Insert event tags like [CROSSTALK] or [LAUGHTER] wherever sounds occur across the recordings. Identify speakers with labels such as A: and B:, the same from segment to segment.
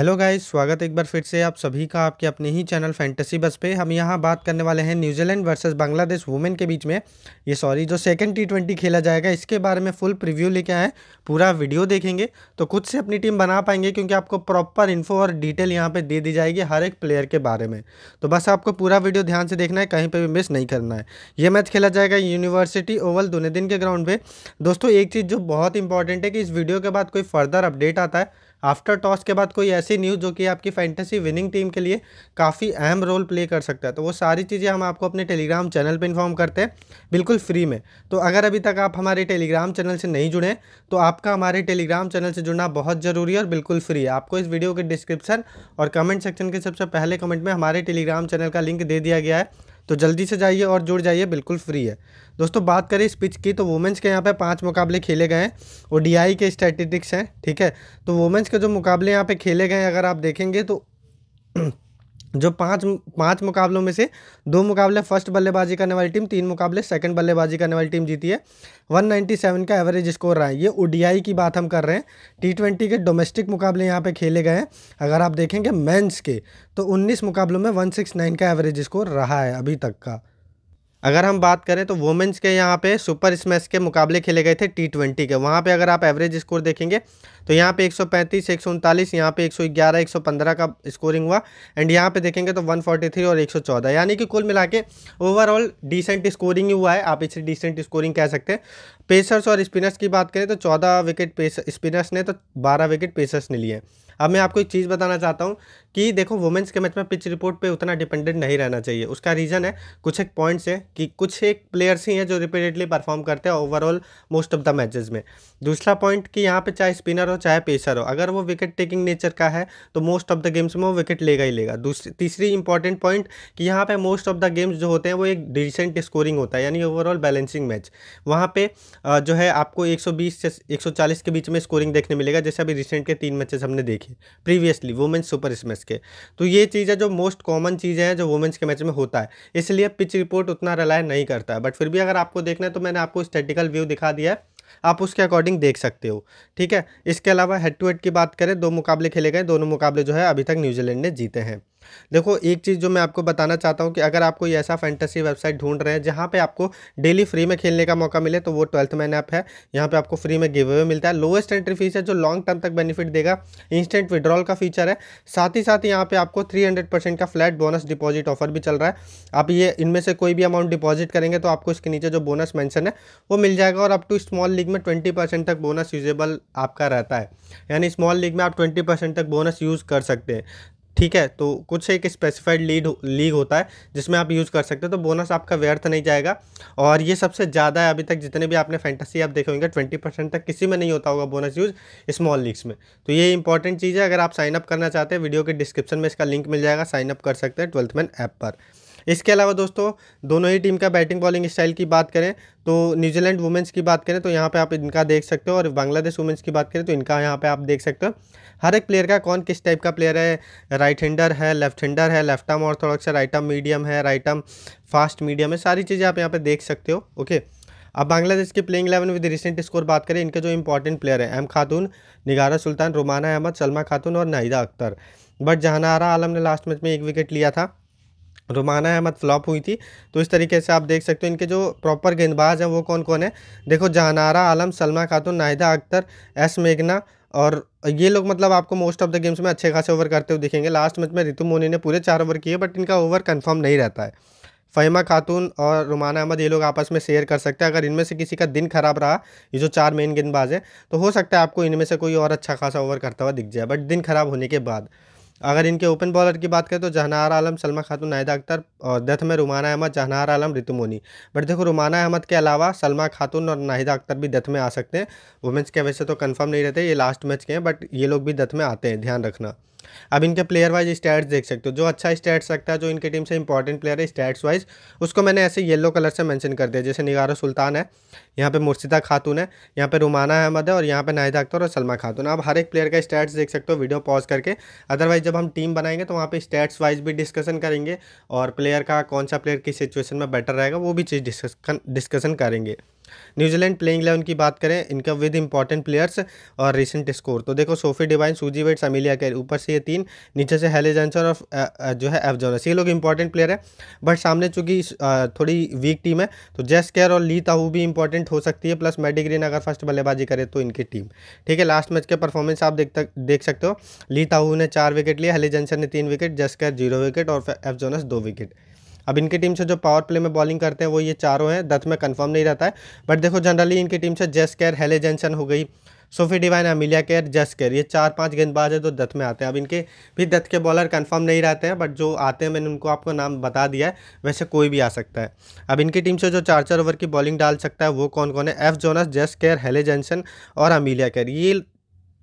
A: hello guys स्वागत एक बार फिर से आप सभी का आपके अपने ही चैनल फैंटेसी बस पे हम यहाँ बात करने वाले हैं न्यूजीलैंड वर्सेस बांग्लादेश वुमेन के बीच में ये सॉरी जो सेकंड टी ट्वेंटी खेला जाएगा इसके बारे में फुल प्रीव्यू लेके आए पूरा वीडियो देखेंगे तो खुद से अपनी टीम बना पाएंगे क्योंकि आपको प्रॉपर इन्फो और डिटेल यहाँ पर दे दी जाएगी हर एक प्लेयर के बारे में तो बस आपको पूरा वीडियो ध्यान से देखना है कहीं पर भी मिस नहीं करना है ये मैच खेला जाएगा यूनिवर्सिटी ओवल दोनों दिन के ग्राउंड पर दोस्तों एक चीज़ जो बहुत इंपॉर्टेंट है कि इस वीडियो के बाद कोई फर्दर अपडेट आता है आफ्टर टॉस के बाद कोई ऐसी न्यूज़ जो कि आपकी फैंटेसी विनिंग टीम के लिए काफ़ी अहम रोल प्ले कर सकता है तो वो सारी चीज़ें हम आपको अपने टेलीग्राम चैनल पर इन्फॉर्म करते हैं बिल्कुल फ्री में तो अगर अभी तक आप हमारे टेलीग्राम चैनल से नहीं जुड़े तो आपका हमारे टेलीग्राम चैनल से जुड़ना बहुत ज़रूरी है और बिल्कुल फ्री है आपको इस वीडियो के डिस्क्रिप्शन और कमेंट सेक्शन के सबसे पहले कमेंट में हमारे टेलीग्राम चैनल का लिंक दे दिया गया है तो जल्दी से जाइए और जुड़ जाइए बिल्कुल फ्री है दोस्तों बात करें इस पिच की तो वुमेंस के यहाँ पे पांच मुकाबले खेले गए हैं वो डीआई के स्टैटिस्टिक्स हैं ठीक है तो वुमेंस के जो मुकाबले यहाँ पे खेले गए हैं अगर आप देखेंगे तो [CLEARS THROAT] जो पांच पांच मुकाबलों में से दो मुकाबले फर्स्ट बल्लेबाजी करने वाली टीम तीन मुकाबले सेकंड बल्लेबाजी करने वाली टीम जीती है 197 का एवरेज स्कोर रहा है ये ओडीआई की बात हम कर रहे हैं टी ट्वेंटी के डोमेस्टिक मुकाबले यहाँ पे खेले गए हैं अगर आप देखेंगे मेंस के तो 19 मुकाबलों में 169 का एवरेज स्कोर रहा है अभी तक का अगर हम बात करें तो वुमेंस के यहाँ पे सुपर स्मैश के मुकाबले खेले गए थे टी ट्वेंटी के वहाँ पे अगर आप एवरेज स्कोर देखेंगे तो यहाँ पे 135, उनतालीस यहाँ पे 111, 115 का स्कोरिंग हुआ एंड यहाँ पे देखेंगे तो 143 और 114 यानी कि कुल मिला के ओवरऑल डिसेंट स्कोरिंग ही हुआ है आप इसे डिसेंट स्कोरिंग कह सकते हैं पेसर्स और स्पिनर्स की बात करें तो चौदह विकेट पेस स्पिनर्स ने तो बारह विकेट पेसर्स ने लिए अब मैं आपको एक चीज़ बताना चाहता हूँ कि देखो वुमेंस के मैच में पिच रिपोर्ट पे उतना डिपेंडेंट नहीं रहना चाहिए उसका रीज़न है कुछ एक पॉइंट्स है कि कुछ एक प्लेयर्स ही हैं जो रिपीटेडली परफॉर्म करते हैं overall most of the matches में दूसरा पॉइंट कि यहाँ पे चाहे स्पिनर हो चाहे पेसर हो अगर वो विकेट टेकिंग नेचर का है तो मोस्ट ऑफ द गेम्स में वो विकेट लेगा ही लेगा दूसरी तीसरी इंपॉर्टेंट पॉइंट कि यहाँ पर मोस्ट ऑफ द गेम्स जो होते हैं वो एक डिसेंट स्कोरिंग होता है यानी ओवरऑल बैलेंसिंग मैच वहाँ पर जो है आपको 120 से 140 के बीच में स्कोरिंग देखने मिलेगा जैसे अभी रिसेंट के तीन मैचेस हमने देखे प्रीवियसली वुमेंस सुपर स्मैश के तो ये चीज़ है जो मोस्ट कॉमन चीज़ है जो वुमेंस के मैच में होता है इसलिए पिच रिपोर्ट उतना रिलाय नहीं करता है बट फिर भी अगर आपको देखना है तो मैंने आपको स्टेटिकल व्यू दिखा दिया है आप उसके अकॉर्डिंग देख सकते हो ठीक है इसके अलावा हेड टू हेड की बात करें दो मुकाबले खेले गए दोनों मुकाबले जो है अभी तक न्यूजीलैंड ने जीते हैं देखो एक चीज़ जो मैं आपको बताना चाहता हूँ कि अगर आप कोई ऐसा फैंटेसी वेबसाइट ढूंढ रहे हैं जहाँ पे आपको डेली फ्री में खेलने का मौका मिले तो वो ट्वेल्थ मैन ऐप है यहाँ पे आपको फ्री में गिव अवे मिलता है लोएस्ट एंट्री फीस है जो लॉन्ग टर्म तक बेनिफिट देगा इंस्टेंट विड्रॉल का फीचर है साथ ही साथ यहाँ पर आपको थ्री का फ्लैट बोनस डिपॉजिट ऑफर भी चल रहा है आप ये इनमें से कोई भी अमाउंट डिपॉजिट करेंगे तो आपको इसके नीचे जो बोनस मैंशन है वो मिल जाएगा और अप टू स्मॉल लीग में ट्वेंटी तक बोनस यूजेबल आपका रहता है यानी स्मॉल लीग में आप ट्वेंटी तक बोनस यूज़ कर सकते हैं ठीक है तो कुछ एक स्पेसिफाइड लीड लीग होता है जिसमें आप यूज़ कर सकते हो तो बोनस आपका व्यर्थ नहीं जाएगा और ये सबसे ज़्यादा है अभी तक जितने भी आपने फैंटेसी आप देखे होंगे ट्वेंटी परसेंट तक किसी में नहीं होता होगा बोनस यूज़ स्मॉल लीग्स में तो ये इंपॉर्टेंट चीज़ है अगर आप साइनअप करना चाहते हैं वीडियो के डिस्क्रिप्शन में इसका लिंक मिल जाएगा साइनअप कर सकते हैं ट्वेल्थ मैन ऐप पर इसके अलावा दोस्तों दोनों ही टीम का बैटिंग बॉलिंग स्टाइल की बात करें तो न्यूजीलैंड वुमेंस की बात करें तो यहाँ पे आप इनका देख सकते हो और बांग्लादेश वुमेंस की बात करें तो इनका यहाँ पे आप देख सकते हो हर एक प्लेयर का कौन किस टाइप का प्लेयर है राइट हैंडर है लेफ्ट हैंडर है लेफ्ट आर्म और थोड़ा सा राइट आर्म मीडियम है राइट आर्म फास्ट मीडियम है सारी चीज़ें आप यहाँ पर देख सकते हो ओके अब बांग्लादेश की playing eleven with recent score बात करें इनके जो इंपॉर्टेंट प्लेयर हैं एम खातून निगारा सुल्तान रुमाना अहमद सलमा खातून और नाहिदा अख्तर बट जहानारा आलम ने लास्ट मैच में एक विकेट लिया था रुमाना अहमद फ्लॉप हुई थी तो इस तरीके से आप देख सकते हो इनके जो प्रॉपर गेंदबाज हैं वो कौन कौन है देखो जहानारा आलम सलमा खातून नाहिदा अख्तर एस मेघना और ये लोग मतलब आपको मोस्ट ऑफ द गेम्स में अच्छे खासे ओवर करते हुए दिखेंगे लास्ट मैच में रितु मोनी ने पूरे चार ओवर किए बट इनका ओवर कन्फर्म नहीं रहता है फ़हिमा खातून और रुमाना अहमद ये लोग आपस में शेयर कर सकते हैं अगर इनमें से किसी का दिन खराब रहा ये जो चार मेन गेंदबाज है तो हो सकता है आपको इनमें से कोई और अच्छा खासा ओवर करता हुआ दिख जाए बट दिन खराब होने के बाद अगर इनके ओपन बॉलर की बात करें तो जहनार आलम सलमा खातून नायदा अख्तर और डेथ में रुमाना अहमद जहनार आलम रितु मोनी बट देखो रुमाना अहमद के अलावा सलमा खातून और नाहिदा अख्तर भी डेथ में आ सकते हैं वुमेंस के वैसे तो कन्फर्म नहीं रहते ये लास्ट मैच के हैं बट ये लोग भी डेथ में आते हैं ध्यान रखना अब इनके प्लेयर वाइज स्टैट्स देख सकते हो जो अच्छा स्टैट्स रखता है जो इनकी टीम से इंपॉर्टेंट प्लेयर है स्टैट्स वाइज उसको मैंने ऐसे येलो कलर से मेंशन कर दिया जैसे निगारो सुल्तान है यहाँ पे मुर्शिदा खातून है यहाँ पे रुमाना अहमद है और यहाँ पे नाहिदा अख्तर और सलमा खातून आप हर एक प्लेयर का स्टैट्स देख सकते हो वीडियो पॉज करके अदरवाइज जब हम टीम बनाएंगे तो वहाँ पर स्टैट्स वाइज भी डिस्कशन करेंगे और प्लेयर का कौन सा प्लेयर किस सिचुएशन में बेटर रहेगा वो भी चीज़ डिस्कशन डिस्कसन करेंगे न्यूजीलैंड प्लेइंग इलेवन की बात करें इनका विद इंपॉर्टेंट प्लेयर्स और रिसेंट स्कोर तो देखो सोफी डिवाइन सूजी वेट अमिलिया के ऊपर से ये तीन नीचे से हेले जॉनसन और जो है एफ जोनस ये लोग इंपॉर्टेंट प्लेयर है बट सामने चूंकि थोड़ी वीक टीम है तो जेस केयर और ली ताहू भी इंपॉर्टेंट हो सकती है प्लस मेडिग्रीन अगर फर्स्ट बल्लेबाजी करे तो इनकी टीम ठीक है लास्ट मैच के परफॉर्मेंस आप देख देख सकते हो ली ताहू ने चार विकेट लिए हेले जॉनसन ने तीन विकेट केयर जीरो विकेट और एफ जोनस दो विकेट अब इनकी टीम से जो पावर प्ले में बॉलिंग करते हैं वो ये चारों हैं दत्त में कन्फर्म नहीं रहता है बट देखो जनरली इनकी टीम से जेस केयर हेले जेंसन हो गई Sophie Devine Amelia Kerr Jess Kerr ये चार पांच गेंदबाज है जो दत्त में आते हैं अब इनके भी दत्त के बॉलर कंफर्म नहीं रहते हैं बट जो आते हैं मैंने उनको आपको नाम बता दिया है वैसे कोई भी आ सकता है अब इनकी टीम से जो चार चार ओवर की बॉलिंग डाल सकता है वो कौन कौन है F Jonas Jess Kerr Hayley Jensen और अमिलिया केयर ये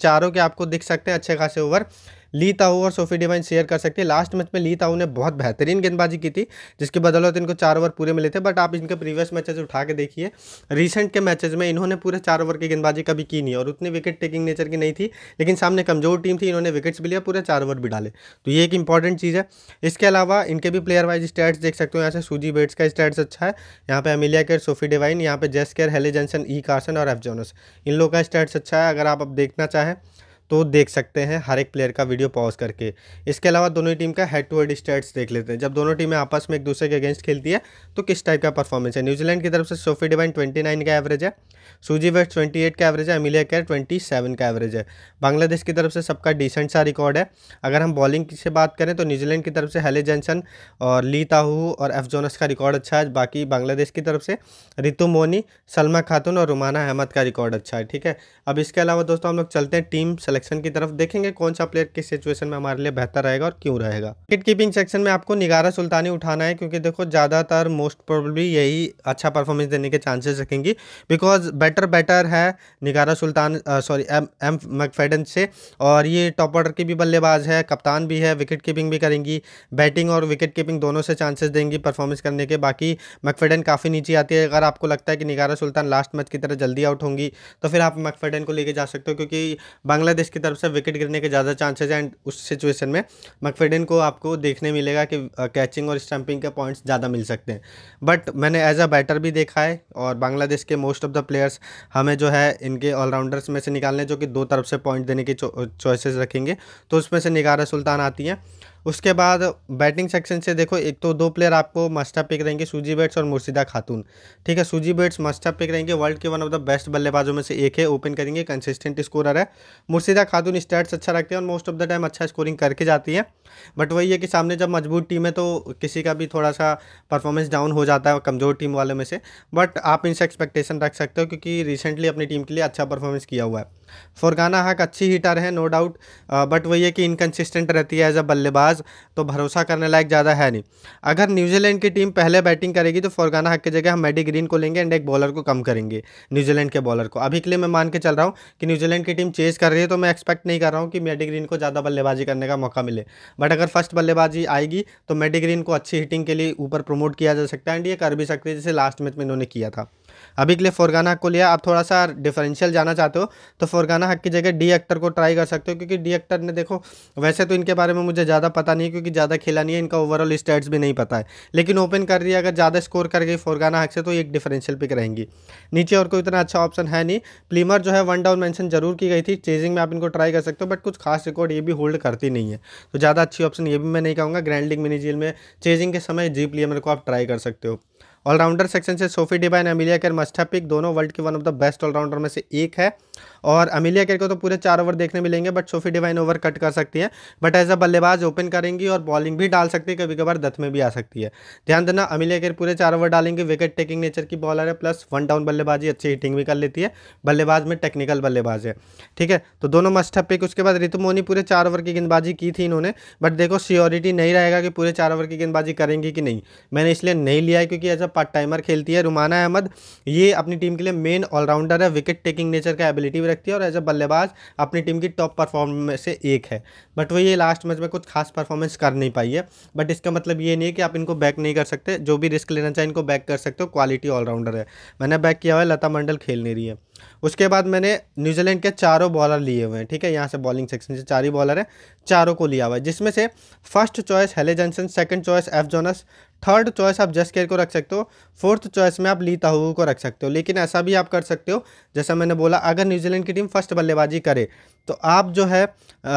A: चारों के आपको दिख सकते हैं अच्छे खासे ओवर ली ताऊ और सोफी डिवाइन शेयर कर सकती है लास्ट मैच में ली ताऊ ने बहुत बेहतरीन गेंदबाजी की थी जिसकी बदौलत इनको चार ओवर पूरे मिले थे बट आप इनके प्रीवियस मैचेज उठा के देखिए रिसेंट के मैचेज में इन्होंने पूरे चार ओवर की गेंदबाजी कभी की नहीं और उतनी विकेट टेकिंग नेचर की नहीं थी लेकिन सामने कमजोर टीम थी इन्होंने विकेट्स भी लिया पूरे चार ओवर भी डाले तो ये एक इंपॉर्टेंट चीज़ है इसके अलावा इनके भी प्लेयर वाइज स्टैट्स देख सकते हो यहाँ से सूजी बेट्स का स्टैट्स अच्छा है यहाँ पे अमिलिया केयर सोफी डिवाइन यहाँ पे Jess Kerr Jensen E Carson और एफ जोनस इन लोगों का स्टैट्स अच्छा है अगर आप अब देखना चाहें तो देख सकते हैं हर एक प्लेयर का वीडियो पॉज करके इसके अलावा दोनों टीम का हेड टू हेड स्टेट्स देख लेते हैं जब दोनों टीमें आपस में एक दूसरे के अगेंस्ट खेलती है तो किस टाइप का परफॉर्मेंस है न्यूजीलैंड की तरफ से सोफी डिवाइन ट्वेंटी नाइन का एवरेज है सूजी वेस्ट ट्वेंटी एट का एवरेज है अमिलिया केयर ट्वेंटी सेवन का एवरेज है बांग्लादेश की तरफ से सबका डिसेंट सा रिकॉर्ड है अगर हम बॉलिंग से बात करें तो न्यूजीलैंड की तरफ से हेले जेंसन और ली ताहू और एफ जोनस का रिकॉर्ड अच्छा है बाकी बांग्लादेश की तरफ से रितु मोनी सलमा खातून और रुमाना अहमद का रिकॉर्ड अच्छा है ठीक है अब इसके अलावा दोस्तों हम लोग चलते हैं टीम सेलेक्ट सिलेक्शन की तरफ देखेंगे कौन सा प्लेयर किस सिचुएशन में हमारे लिए बेहतर रहेगा और क्यों रहेगा विकेट कीपिंग सेक्शन में आपको निगारा सुल्तानी उठाना है क्योंकि देखो ज़्यादातर मोस्ट प्रोबेबली यही अच्छा परफॉर्मेंस देने के चांसेस रखेंगी बिकॉज बेटर बेटर है Nigar Sultana sorry M M McFadden से और ये टॉप ऑर्डर की भी बल्लेबाज है कप्तान भी है विकेट कीपिंग भी करेंगी बैटिंग और विकेट कीपिंग दोनों से चांसेस देंगी परफॉर्मेंस करने के बाकी मैकफेडन काफ़ी नीचे आती है अगर आपको लगता है कि निगारा सुल्तान लास्ट मैच की तरह जल्दी आउट होंगी तो फिर आप मैकफेडन को लेके जा सकते हो क्योंकि बांग्लादेश वेस्ट की तरफ से विकेट गिरने के ज़्यादा चांसेस हैं एंड उस सिचुएशन में मकफेडन को आपको देखने मिलेगा कि कैचिंग और स्टम्पिंग के पॉइंट्स ज़्यादा मिल सकते हैं बट मैंने एज अ बैटर भी देखा है और बांग्लादेश के मोस्ट ऑफ द प्लेयर्स हमें जो है इनके ऑलराउंडर्स में से निकालने जो कि दो तरफ से पॉइंट देने की चॉइसेस रखेंगे तो उसमें से निगारा सुल्तान आती हैं उसके बाद बैटिंग सेक्शन से देखो एक तो दो प्लेयर आपको मस्टा पिक रहेंगे सूजी बेट्स और मुर्शिदा खातून ठीक है सूजी बेट्स मस्टा पिक रहेंगे वर्ल्ड के वन ऑफ द बेस्ट बल्लेबाजों में से एक है ओपन करेंगे कंसिस्टेंट स्कोरर है मुर्शिदा खातून स्टैट्स अच्छा रखते हैं और मोस्ट ऑफ द टाइम अच्छा स्कोरिंग करके जाती है बट वही है कि सामने जब मजबूत टीम है तो किसी का भी थोड़ा सा परफॉर्मेंस डाउन हो जाता है कमज़ोर टीम वाले में से बट आप इनसे एक्सपेक्टेशन रख सकते हो क्योंकि रिसेंटली अपनी टीम के लिए अच्छा परफॉर्मेंस किया हुआ है फोरगाना हक अच्छी हीटर है नो डाउट बट वही है कि इनकन्सिस्टेंट रहती है एज अ बल्लेबाज लिहाज तो भरोसा करने लायक ज़्यादा है नहीं अगर न्यूजीलैंड की टीम पहले बैटिंग करेगी तो फोरगाना हक की जगह हम मेडी ग्रीन को लेंगे एंड एक बॉलर को कम करेंगे न्यूजीलैंड के बॉलर को अभी के लिए मैं मान के चल रहा हूँ कि न्यूजीलैंड की टीम चेज कर रही है तो मैं एक्सपेक्ट नहीं कर रहा हूँ कि मेडी ग्रीन को ज़्यादा बल्लेबाजी करने का मौका मिले बट अगर फर्स्ट बल्लेबाजी आएगी तो मेडी ग्रीन को अच्छी हिटिंग के लिए ऊपर प्रमोट किया जा सकता है एंड ये कर भी सकते हैं जैसे लास्ट मैच में इन्होंने किया था अभी के लिए फोरगाना हक को लिया आप थोड़ा सा डिफरेंशियल जाना चाहते हो तो फोरगाना हक की जगह डी एक्टर को ट्राई कर सकते हो क्योंकि डी एक्टर ने देखो वैसे तो इनके बारे में मुझे ज़्यादा पता नहीं क्योंकि ज़्यादा खेला नहीं है इनका ओवरऑल स्टेट्स भी नहीं पता है लेकिन ओपन कर रही है अगर ज़्यादा स्कोर कर गई फोरगाना हक से तो एक डिफरेंशियल पिक रहेंगी नीचे और कोई इतना अच्छा ऑप्शन है नहीं प्लीमर जो है वन डाउन मैंशन जरूर की गई थी चेजिंग में आप इनको ट्राई कर सकते हो बट कुछ खास रिकॉर्ड ये भी होल्ड करती नहीं है तो ज़्यादा अच्छी ऑप्शन ये भी मैं नहीं कहूँगा ग्रैंडिंग मिनी जील में चेजिंग के समय जी प्लीमर को आप ट्राई कर सकते हो ऑलराउंडर सेक्शन से Sophie Devine Amelia Kerr must pick दोनों वर्ल्ड के one of the best allrounder में से एक है और अमिलिया केर को तो पूरे चार ओवर देखने मिलेंगे but Sophie Devine over cut कर सकती है बट एज अ बल्लेबाज ओपन करेंगी और बॉलिंग भी डाल सकती है कभी कभार दथ में भी आ सकती है ध्यान देना अमिलिया केर पूरे चार ओवर डालेंगे विकेट टेकिंग नेचर की बॉलर है प्लस वन डाउन बल्लेबाजी अच्छी हिटिंग भी कर लेती है बल्लेबाज में टेक्निकल बल्लेबाज है ठीक है तो दोनों मस्ट पिक उसके बाद रितु मोनी पूरे चार ओवर की गेंदबाजी की थी इन्होंने बट देखो सियोरिटी नहीं रहेगा कि पूरे चार ओवर की गेंदबाजी करेंगी कि नहीं मैंने इसलिए नहीं लिया है क्योंकि एज अ पार्ट टाइमर खेलती है रुमाना अहमद ये अपनी टीम के लिए मेन ऑलराउंडर है विकेट टेकिंग नेचर का एबिलिटी भी रखती है और एज अ बल्लेबाज अपनी टीम की टॉप परफॉर्म में से एक है बट वो ये लास्ट मैच में कुछ खास परफॉर्मेंस कर नहीं पाई है बट इसका मतलब ये नहीं है कि आप इनको बैक नहीं कर सकते जो भी रिस्क लेना चाहे इनको बैक कर सकते हो क्वालिटी ऑलराउंडर है मैंने बैक किया हुआ है लता मंडल खेल नहीं रही है उसके बाद मैंने न्यूजीलैंड के चारों बॉलर लिए हुए हैं ठीक है यहाँ से बॉलिंग सेक्शन से चार ही बॉलर हैं चारों को लिया हुआ है जिसमें से first choice Hayley Jensen second choice F Jonas third choice आप जसकेर को रख सकते हो फोर्थ चॉइस में आप लीता हु को रख सकते हो लेकिन ऐसा भी आप कर सकते हो जैसा मैंने बोला अगर न्यूजीलैंड की टीम फर्स्ट बल्लेबाजी करे तो आप जो है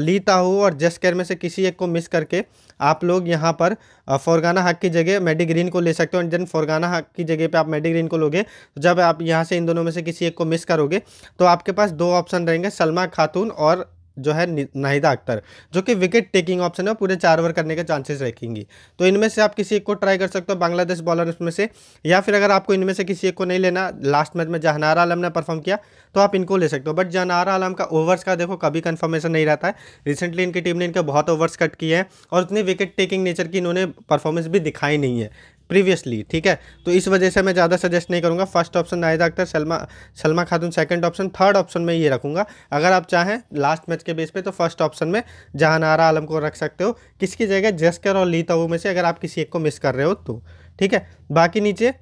A: लीता हु और जसकेर में से किसी एक को मिस करके आप लोग यहाँ पर फोरगाना हक की जगह मेडी ग्रीन को ले सकते हो एंड देन फोरगाना हक की जगह पे आप मेडी ग्रीन को लोगे तो जब आप यहाँ से इन दोनों में से किसी एक को मिस करोगे तो आपके पास दो ऑप्शन रहेंगे सलमा खातून और जो है नाहिदा अख्तर जो कि विकेट टेकिंग ऑप्शन है पूरे चार ओवर करने के चांसेस रखेंगी तो इनमें से आप किसी एक को ट्राई कर सकते हो बांग्लादेश बॉलर में से या फिर अगर आपको इनमें से किसी एक को नहीं लेना लास्ट मैच में जहनारा आलम ने परफॉर्म किया तो आप इनको ले सकते हो बट जहनारा आलम का ओवर्स का देखो कभी कन्फर्मेशन नहीं रहता है रिसेंटली इनकी टीम ने इनके बहुत ओवर्स कट किए हैं और उतनी विकेट टेकिंग नेचर की इन्होंने परफॉर्मेंस भी दिखाई नहीं है प्रीवियसली ठीक है तो इस वजह से मैं ज़्यादा सजेस्ट नहीं करूँगा first option Nahida Akhter Salma Salma Khatun second option third option में ये रखूँगा अगर आप चाहें लास्ट मैच के बेस पे तो फर्स्ट ऑप्शन में नारा आलम को रख सकते हो किसकी जगह जस्कर और ली में से अगर आप किसी एक को मिस कर रहे हो तो ठीक है बाकी नीचे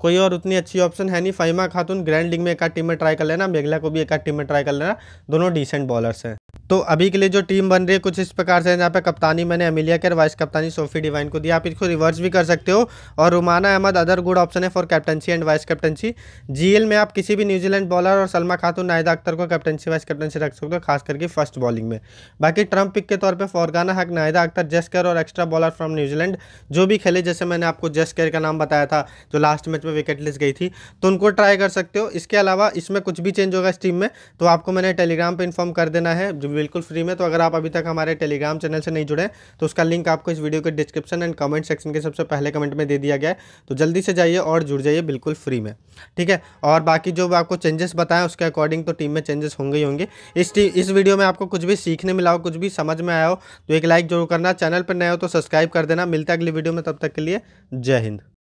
A: कोई और उतनी अच्छी ऑप्शन है नहीं फ़ैमा खातून ग्रैंड लीग में एक टीम में ट्राई कर लेना मेघला को भी एक आध टीम में ट्राई कर लेना दोनों डिसेंट बॉलर्स हैं तो अभी के लिए जो टीम बन रही है कुछ इस प्रकार से यहाँ पे कप्तानी मैंने अमिलिया कर वाइस कप्तानी सोफी डिवाइन को दिया आप इसको रिवर्स भी कर सकते हो और Rumana Ahmed other good option है for captaincy and vice captaincy जीएल में आप किसी भी न्यूजीलैंड बॉलर और सलमा खातून तो नायदा अख्तर को कैप्टनसी वाइस कैप्टनसी रख सकते हो खास करके फर्स्ट बॉलिंग में बाकी ट्रंप पिक के तौर पर फॉरगाना हक नायदा अख्तर जेस्कर और एक्स्ट्रा बॉलर फ्रॉम न्यूजीलैंड जो भी खेले जैसे मैंने आपको जेस्कर का नाम बताया था जो लास्ट मैच में विकेट लिस्ट गई थी तो उनको ट्राई कर सकते हो इसके अलावा इसमें कुछ भी चेंज होगा इस टीम में तो आपको मैंने टेलीग्राम पर इन्फॉर्म कर देना है जो बिल्कुल फ्री में तो अगर आप अभी तक हमारे टेलीग्राम चैनल से नहीं जुड़े तो उसका लिंक आपको इस वीडियो के डिस्क्रिप्शन एंड कमेंट सेक्शन के सबसे पहले कमेंट में दे दिया गया है तो जल्दी से जाइए और जुड़ जाइए बिल्कुल फ्री में ठीक है और बाकी जो आपको चेंजेस बताएं उसके अकॉर्डिंग तो टीम में चेंजेस होंगे ही होंगे इस इस वीडियो में आपको कुछ भी सीखने मिला हो कुछ भी समझ में आया हो तो एक लाइक जरूर करना चैनल पर नए हो तो सब्सक्राइब कर देना मिलता है अगली वीडियो में तब तक के लिए जय हिंद